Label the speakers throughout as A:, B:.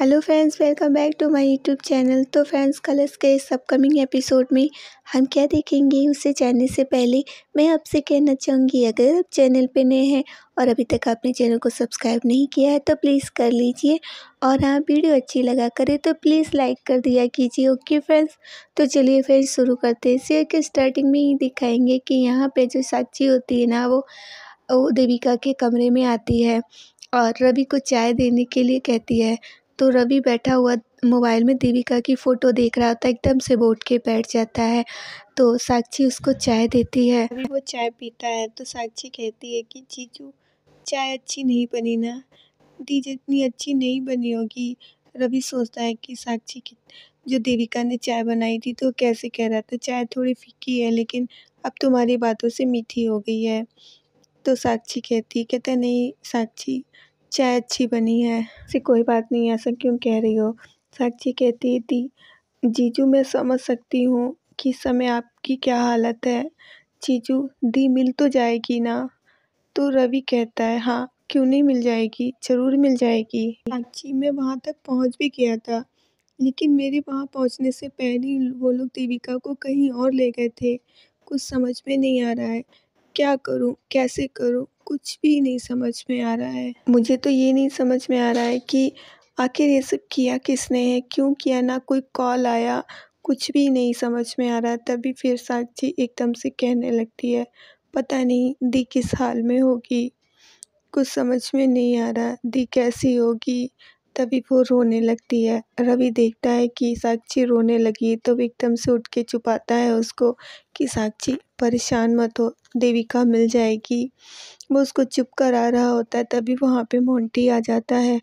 A: hello friends welcome back to my YouTube channel तो friends Colors के इस upcoming episode में हम क्या देखेंगे उसे जानने से पहले मैं आपसे कहना चाहूँगी अगर आप चैनल पे नए हैं और अभी तक आपने चैनल को सब्सक्राइब नहीं किया है तो प्लीज़ कर लीजिए और हाँ वीडियो अच्छी लगा करें तो प्लीज़ लाइक कर दिया कीजिए ओके फ्रेंड्स तो चलिए फ्रेंड्स शुरू करते हैं इसे के स्टार्टिंग में ही दिखाएंगे कि यहाँ पर जो साक्षी होती है ना वो वो देविका के कमरे में आती है और रवि को चाय देने के लिए कहती है तो रवि बैठा हुआ मोबाइल में देविका की फ़ोटो देख रहा होता है एकदम से बोट के बैठ जाता है तो साक्षी उसको चाय देती है अभी वो चाय पीता है तो साक्षी कहती है कि जीजू चाय अच्छी नहीं बनी ना दी इतनी अच्छी नहीं बनी होगी रवि सोचता है कि साक्षी की जो देविका ने चाय बनाई थी तो कैसे कह रहा था चाय थोड़ी फीकी है लेकिन अब तुम्हारी बातों से मीठी हो गई है तो साक्षी कहती कहते नहीं साक्षी चाय अच्छी बनी है ऐसी कोई बात नहीं ऐसा क्यों कह रही हो साक्षी कहती थी जीजू मैं समझ सकती हूँ कि समय आपकी क्या हालत है जीजू दी मिल तो जाएगी ना तो रवि कहता है हाँ क्यों नहीं मिल जाएगी ज़रूर मिल जाएगी साक्षी मैं वहाँ तक पहुँच भी गया था लेकिन मेरे वहाँ पहुँचने से पहले वो लोग देविका को कहीं और ले गए थे कुछ समझ में नहीं आ रहा है क्या करूँ कैसे करूँ कुछ भी नहीं समझ में आ रहा है मुझे तो ये नहीं समझ में आ रहा है कि आखिर ये सब किया किसने है क्यों किया ना कोई कॉल आया कुछ भी नहीं समझ में आ रहा तभी फिर साक्षी एकदम से कहने लगती है पता नहीं दी किस हाल में होगी कुछ समझ में नहीं आ रहा दी कैसी होगी तभी वो रोने लगती है रवि देखता है कि साक्षी रोने लगी तो एकदम से उठ के छुपाता है उसको कि साक्षी परेशान मत हो देविका मिल जाएगी वो उसको चुप करा रहा होता है तभी वहाँ पे मोंटी आ जाता है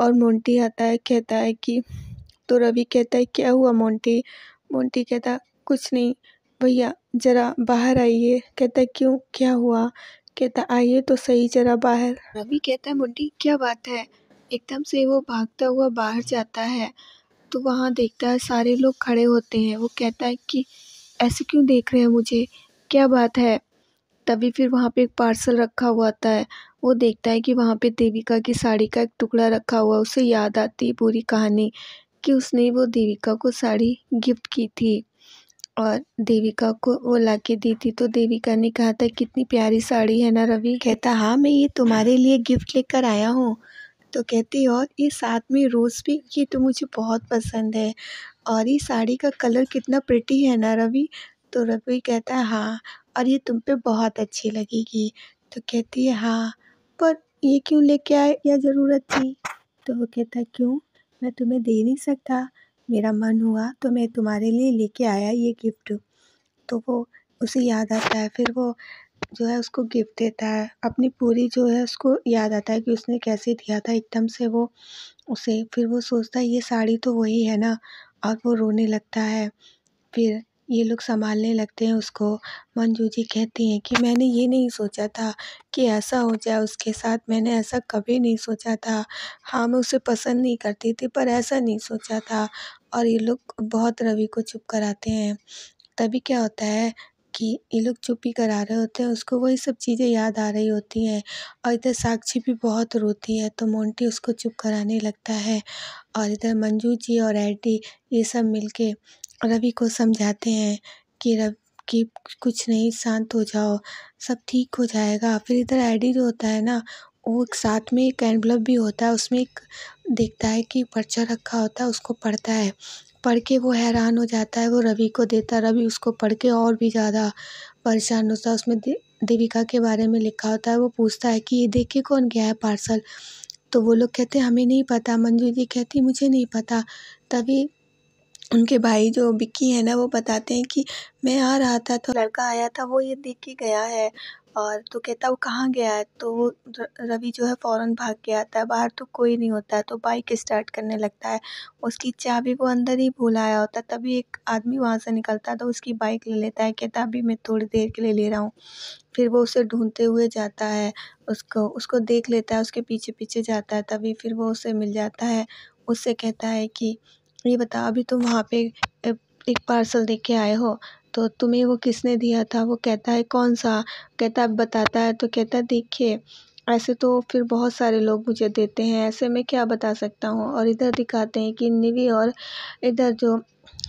A: और मोंटी आता है कहता है कि तो रवि कहता है क्या हुआ मोंटी मोंटी कहता कुछ नहीं भैया ज़रा बाहर आइए कहता है क्यों क्या हुआ कहता आइए तो सही ज़रा बाहर रवि कहता है मोंटी क्या बात है एकदम से वो भागता हुआ बाहर जाता है तो वहाँ देखता है सारे लोग खड़े होते हैं वो कहता है कि ऐसे क्यों देख रहे हैं मुझे क्या बात है तभी फिर वहाँ पर एक पार्सल रखा हुआ आता है वो देखता है कि वहाँ पर देविका की साड़ी का एक टुकड़ा रखा हुआ उसे याद आती है पूरी कहानी कि उसने वो देविका को साड़ी गिफ्ट की थी और देविका को वो ला के दी थी तो देविका ने कहा था कितनी प्यारी साड़ी है ना रवि कहता हाँ मैं ये तुम्हारे लिए गिफ्ट लेकर आया हूँ तो कहती और ये साथ में रोज़ भी ये तो मुझे बहुत पसंद है और ये साड़ी का कलर कितना प्रिटी है ना रवि तो रवि कहता है हाँ और ये तुम पे बहुत अच्छी लगेगी तो कहती है हाँ पर ये क्यों लेके आए या ज़रूरत थी तो वो कहता क्यों मैं तुम्हें दे नहीं सकता मेरा मन हुआ तो मैं तुम्हारे लिए लेके आया ये गिफ्ट तो वो उसे याद आता है फिर वो जो है उसको गिफ्ट देता है अपनी पूरी जो है उसको याद आता है कि उसने कैसे दिया था एकदम से वो उसे फिर वो सोचता है ये साड़ी तो वही है ना और वो रोने लगता है फिर ये लोग संभालने लगते हैं उसको मंजू जी कहती हैं कि मैंने ये नहीं सोचा था कि ऐसा हो जाए उसके साथ मैंने ऐसा कभी नहीं सोचा था हाँ मैं उसे पसंद नहीं करती थी पर ऐसा नहीं सोचा था और ये लोग बहुत रवि को चुप कराते हैं तभी क्या होता है कि ये लोग चुप ही करा रहे होते हैं उसको वही सब चीज़ें याद आ रही होती हैं और इधर साक्षी भी बहुत रोती है तो मोंटी उसको चुप कराने लगता है और इधर मंजू जी और एडी ये सब मिलके रवि को समझाते हैं कि रवि कि कुछ नहीं शांत हो जाओ सब ठीक हो जाएगा फिर इधर एडी जो होता है ना वो एक साथ में एक एनवलप भी होता है उसमें एक देखता है कि पर्चा रखा होता है उसको पढ़ता है पढ़ के वो हैरान हो जाता है वो रवि को देता है रवि उसको पढ़ के और भी ज़्यादा परेशान होता है उसमें दे, देविका के बारे में लिखा होता है वो पूछता है कि ये देख के कौन गया है पार्सल तो वो लोग कहते हैं हमें नहीं पता मंजू जी कहती मुझे नहीं पता तभी उनके भाई जो बिक्की है ना वो बताते हैं कि मैं आ रहा था तो लड़का आया था वो ये देख के गया है और तो कहता वो कहाँ गया है तो वो रवि जो है फ़ौरन भाग के आता है बाहर तो कोई नहीं होता है तो बाइक स्टार्ट करने लगता है उसकी चाबी को अंदर ही भूल आया होता है तभी एक आदमी वहाँ से निकलता है तो उसकी बाइक ले लेता है कहता अभी मैं थोड़ी देर के लिए ले रहा हूँ फिर वो उसे ढूंढते हुए जाता है उसको उसको देख लेता है उसके पीछे पीछे जाता है तभी फिर वो उसे मिल जाता है उससे कहता है कि ये बताओ अभी तुम वहाँ पे एक पार्सल देके आए हो तो तुम्हें वो किसने दिया था वो कहता है कौन सा कहता है बताता है तो कहता है देखिए ऐसे तो फिर बहुत सारे लोग मुझे देते हैं ऐसे मैं क्या बता सकता हूँ और इधर दिखाते हैं कि निवी और इधर जो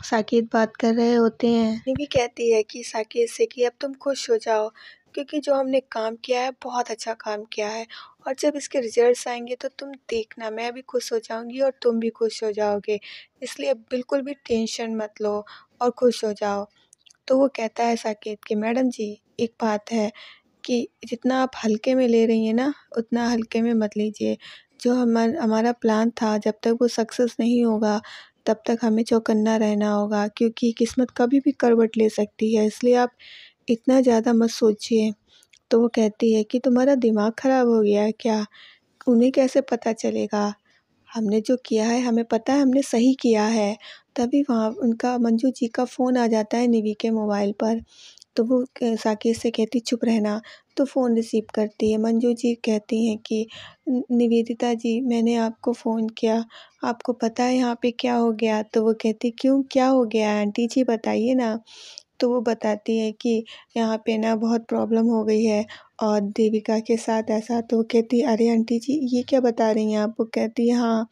A: साकेत बात कर रहे होते हैं निवी कहती है कि साकेत से कि अब तुम खुश हो जाओ क्योंकि जो हमने काम किया है बहुत अच्छा काम किया है और जब इसके रिजल्ट्स आएंगे तो तुम देखना मैं भी खुश हो जाऊंगी और तुम भी खुश हो जाओगे इसलिए बिल्कुल भी टेंशन मत लो और खुश हो जाओ तो वो कहता है साकेत कि मैडम जी एक बात है कि जितना आप हल्के में ले रही हैं ना उतना हल्के में मत लीजिए जो हमार हमारा प्लान था जब तक वो सक्सेस नहीं होगा तब तक हमें चौकन्ना रहना होगा क्योंकि किस्मत कभी भी करवट ले सकती है इसलिए आप इतना ज़्यादा मत सोचिए तो वो कहती है कि तुम्हारा दिमाग ख़राब हो गया है क्या उन्हें कैसे पता चलेगा हमने जो किया है हमें पता है हमने सही किया है तभी वहाँ उनका मंजू जी का फ़ोन आ जाता है निवी के मोबाइल पर तो वो साकेत से कहती चुप रहना तो फ़ोन रिसीव करती है मंजू जी कहती हैं कि निवेदिता जी मैंने आपको फ़ोन किया आपको पता है यहाँ पे क्या हो गया तो वो कहती क्यों क्या हो गया आंटी जी बताइए ना तो वो बताती है कि यहाँ पे ना बहुत प्रॉब्लम हो गई है और देविका के साथ ऐसा तो कहती अरे आंटी जी ये क्या बता रही हैं आप वो कहती हाँ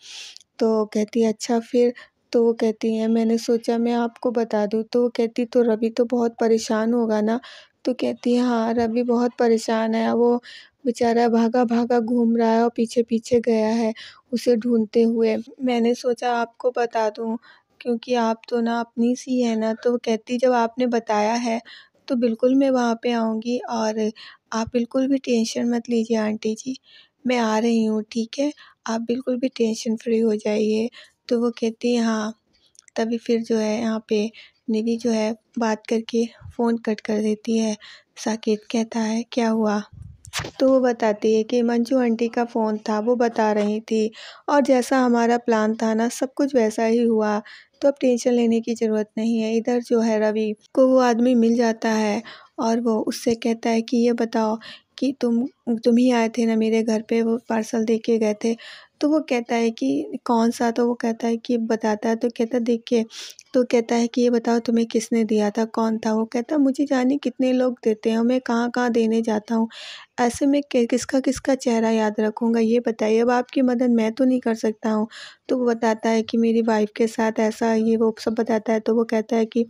A: तो कहती अच्छा फिर तो वो कहती हैं मैंने सोचा मैं आपको बता दूँ तो वो कहती तो रवि तो बहुत परेशान होगा ना तो कहती है हाँ रवि बहुत परेशान है वो बेचारा भागा भागा घूम रहा है और पीछे पीछे गया है उसे ढूंढते हुए मैंने सोचा आपको बता दूँ क्योंकि आप तो ना अपनी सी हैं ना तो वो कहती जब आपने बताया है तो बिल्कुल मैं वहाँ पे आऊँगी और आप बिल्कुल भी टेंशन मत लीजिए आंटी जी मैं आ रही हूँ ठीक है आप बिल्कुल भी टेंशन फ्री हो जाइए तो वो कहती है हाँ तभी फिर जो है यहाँ पे निधि जो है बात करके फ़ोन कट कर देती है साकेत कहता है क्या हुआ तो वो बताती है कि मंजू आंटी का फ़ोन था वो बता रही थी और जैसा हमारा प्लान था ना सब कुछ वैसा ही हुआ तो अब टेंशन लेने की ज़रूरत नहीं है इधर जो है रवि को वो आदमी मिल जाता है और वो उससे कहता है कि ये बताओ कि तुम तुम ही आए थे ना मेरे घर पे वो पार्सल दे के गए थे तो वो कहता है कि कौन सा तो वो कहता है कि बताता है तो कहता देख के तो कहता है कि ये बताओ तुम्हें किसने दिया था कौन था वो कहता मुझे जाने कितने लोग देते हैं मैं कहाँ कहाँ देने जाता हूँ ऐसे में किसका किसका चेहरा याद रखूँगा ये बताइए अब आपकी मदद मैं तो नहीं कर सकता हूँ तो वो बताता है कि मेरी वाइफ के साथ ऐसा ये वो सब बताता है तो वो कहता है कि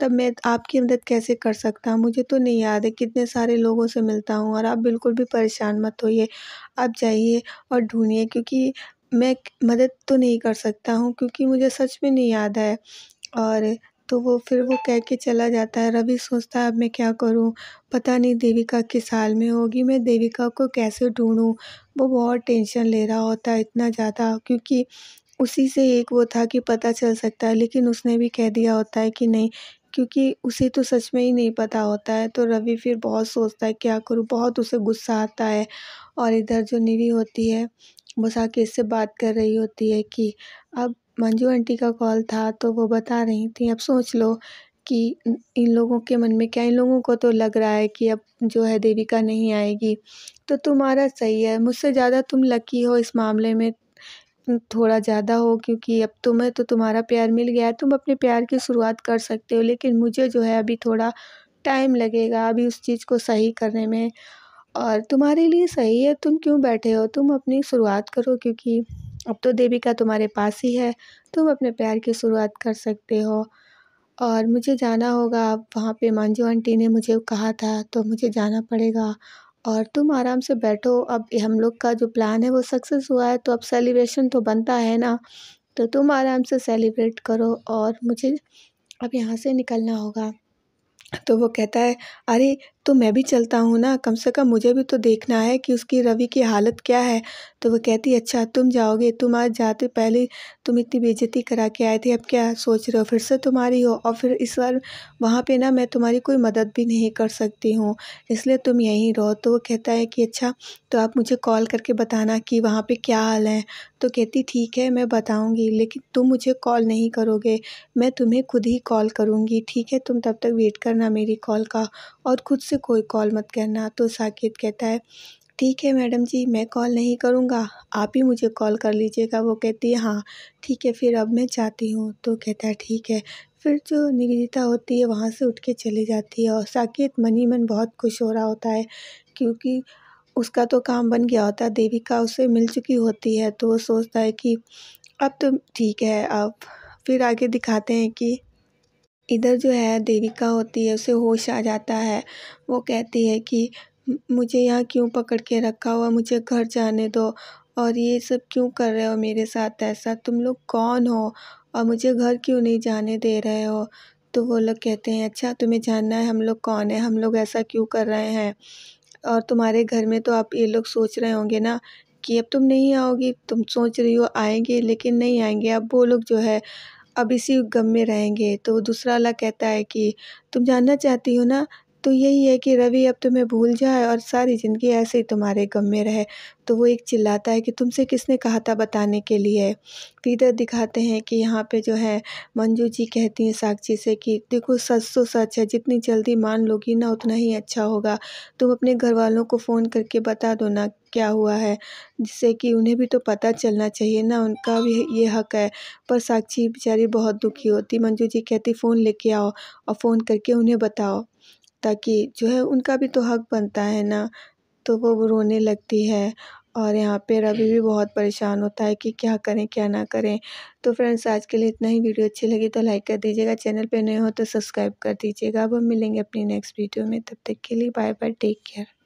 A: तब मैं आपकी मदद कैसे कर सकता हूँ मुझे तो नहीं याद है कितने सारे लोगों से मिलता हूँ और आप बिल्कुल भी परेशान मत होइए आप जाइए और ढूंढिए क्योंकि मैं मदद तो नहीं कर सकता हूँ क्योंकि मुझे सच में नहीं याद है और तो वो फिर वो कह के चला जाता है रवि सोचता है अब मैं क्या करूँ पता नहीं देविका किस हाल में होगी मैं देविका को कैसे ढूंढूँ वो बहुत टेंशन ले रहा होता है इतना ज़्यादा क्योंकि उसी से एक वो था कि पता चल सकता है लेकिन उसने भी कह दिया होता है कि नहीं क्योंकि उसे तो सच में ही नहीं पता होता है तो रवि फिर बहुत सोचता है क्या करूँ बहुत उसे गुस्सा आता है और इधर जो निधि होती है वो साकेत से बात कर रही होती है कि अब मंजू आंटी का कॉल था तो वो बता रही थी अब सोच लो कि इन लोगों के मन में क्या इन लोगों को तो लग रहा है कि अब जो है देविका नहीं आएगी तो तुम्हारा सही है मुझसे ज़्यादा तुम लकी हो इस मामले में थोड़ा ज़्यादा हो क्योंकि अब तुम्हें तो तुम्हारा प्यार मिल गया है तुम अपने प्यार की शुरुआत कर सकते हो लेकिन मुझे जो है अभी थोड़ा टाइम लगेगा अभी उस चीज़ को सही करने में और तुम्हारे लिए सही है तुम क्यों बैठे हो तुम अपनी शुरुआत करो क्योंकि अब तो देविका तुम्हारे पास ही है तुम अपने प्यार की शुरुआत कर सकते हो और मुझे जाना होगा अब वहाँ पे मांझू आंटी ने मुझे कहा था तो मुझे जाना पड़ेगा और तुम आराम से बैठो अब हम लोग का जो प्लान है वो सक्सेस हुआ है तो अब सेलिब्रेशन तो बनता है ना तो तुम आराम से सेलिब्रेट करो और मुझे अब यहाँ से निकलना होगा तो वो कहता है अरे तो मैं भी चलता हूँ ना कम से कम मुझे भी तो देखना है कि उसकी रवि की हालत क्या है तो वह कहती अच्छा तुम जाओगे तुम आज जाते पहले तुम इतनी बेज़ती करा के आए थे अब क्या सोच रहे हो फिर से तुम्हारी हो और फिर इस बार वहाँ पे ना मैं तुम्हारी कोई मदद भी नहीं कर सकती हूँ इसलिए तुम यहीं रहो तो वो कहता है कि अच्छा तो आप मुझे कॉल करके बताना कि वहाँ पर क्या हाल है तो कहती ठीक है मैं बताऊँगी लेकिन तुम मुझे कॉल नहीं करोगे मैं तुम्हें खुद ही कॉल करूँगी ठीक है तुम तब तक वेट करना मेरी कॉल का और खुद से मुझे कोई कॉल मत करना तो साकेत कहता है ठीक है मैडम जी मैं कॉल नहीं करूँगा आप ही मुझे कॉल कर लीजिएगा वो कहती है हाँ ठीक है फिर अब मैं चाहती हूँ तो कहता है ठीक है फिर जो निवेदिता होती है वहाँ से उठ के चली जाती है और साकेत मनी मन बहुत खुश हो रहा होता है क्योंकि उसका तो काम बन गया होता है देविका उससे मिल चुकी होती है तो वो सोचता है कि अब तो ठीक है अब फिर आगे दिखाते हैं कि इधर जो है देविका होती है उसे होश आ जाता है वो कहती है कि मुझे यहाँ क्यों पकड़ के रखा हुआ मुझे घर जाने दो और ये सब क्यों कर रहे हो मेरे साथ ऐसा तुम लोग कौन हो और मुझे घर क्यों नहीं जाने दे रहे हो तो वो लोग कहते हैं अच्छा तुम्हें जानना है हम लोग कौन है हम लोग ऐसा क्यों कर रहे हैं और तुम्हारे घर में तो आप ये लोग सोच रहे होंगे ना कि अब तुम नहीं आओगी तुम सोच रही हो आएंगे लेकिन नहीं आएंगे अब वो लोग जो है अब इसी गम में रहेंगे तो दूसरा वाला कहता है कि तुम जानना चाहती हो ना तो यही है कि रवि अब तुम्हें भूल जाए और सारी ज़िंदगी ऐसे ही तुम्हारे गम में रहे तो वो एक चिल्लाता है कि तुमसे किसने कहा था बताने के लिए तो इधर दिखाते हैं कि यहाँ पे जो है मंजू जी कहती हैं साक्षी से कि देखो सच तो सच है जितनी जल्दी मान लोगी ना उतना ही अच्छा होगा तुम अपने घर वालों को फ़ोन करके बता दो ना क्या हुआ है जिससे कि उन्हें भी तो पता चलना चाहिए ना उनका भी ये हक है पर साक्षी बेचारी बहुत दुखी होती मंजू जी कहती फ़ोन लेके आओ और फ़ोन करके उन्हें बताओ ताकि जो है उनका भी तो हक बनता है ना तो वो रोने लगती है और यहाँ पे रवि भी बहुत परेशान होता है कि क्या करें क्या ना करें तो फ्रेंड्स आज के लिए इतना ही वीडियो अच्छी लगी तो लाइक कर दीजिएगा चैनल पे नए हो तो सब्सक्राइब कर दीजिएगा अब हम मिलेंगे अपनी नेक्स्ट वीडियो में तब तक के लिए बाय बाय टेक केयर